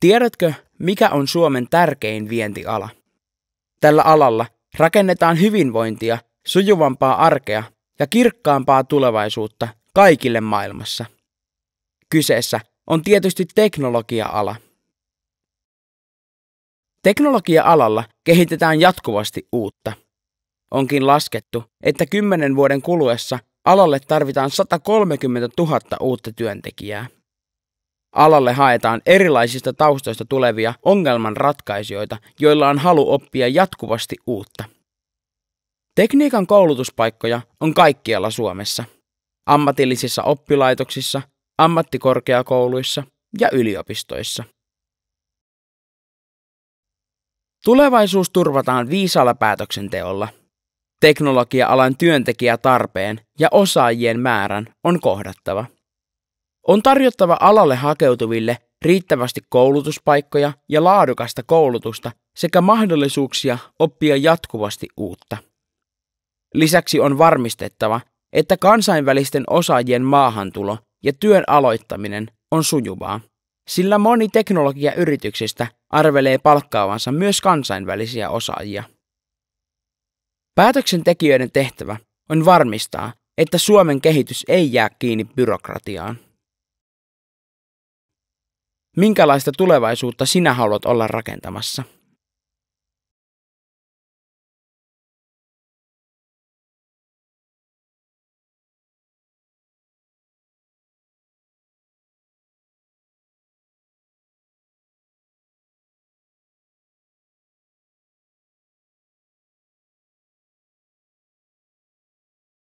Tiedätkö, mikä on Suomen tärkein vientiala? Tällä alalla rakennetaan hyvinvointia, sujuvampaa arkea ja kirkkaampaa tulevaisuutta kaikille maailmassa. Kyseessä on tietysti teknologia-ala. Teknologia-alalla kehitetään jatkuvasti uutta. Onkin laskettu, että kymmenen vuoden kuluessa alalle tarvitaan 130 000 uutta työntekijää. Alalle haetaan erilaisista taustoista tulevia ongelmanratkaisijoita, joilla on halu oppia jatkuvasti uutta. Tekniikan koulutuspaikkoja on kaikkialla Suomessa. Ammatillisissa oppilaitoksissa, ammattikorkeakouluissa ja yliopistoissa. Tulevaisuus turvataan viisaalla päätöksenteolla. Teknologia-alan työntekijätarpeen ja osaajien määrän on kohdattava. On tarjottava alalle hakeutuville riittävästi koulutuspaikkoja ja laadukasta koulutusta sekä mahdollisuuksia oppia jatkuvasti uutta. Lisäksi on varmistettava, että kansainvälisten osaajien maahantulo ja työn aloittaminen on sujuvaa, sillä moni teknologiayrityksistä arvelee palkkaavansa myös kansainvälisiä osaajia. Päätöksentekijöiden tehtävä on varmistaa, että Suomen kehitys ei jää kiinni byrokratiaan. Minkälaista tulevaisuutta sinä haluat olla rakentamassa?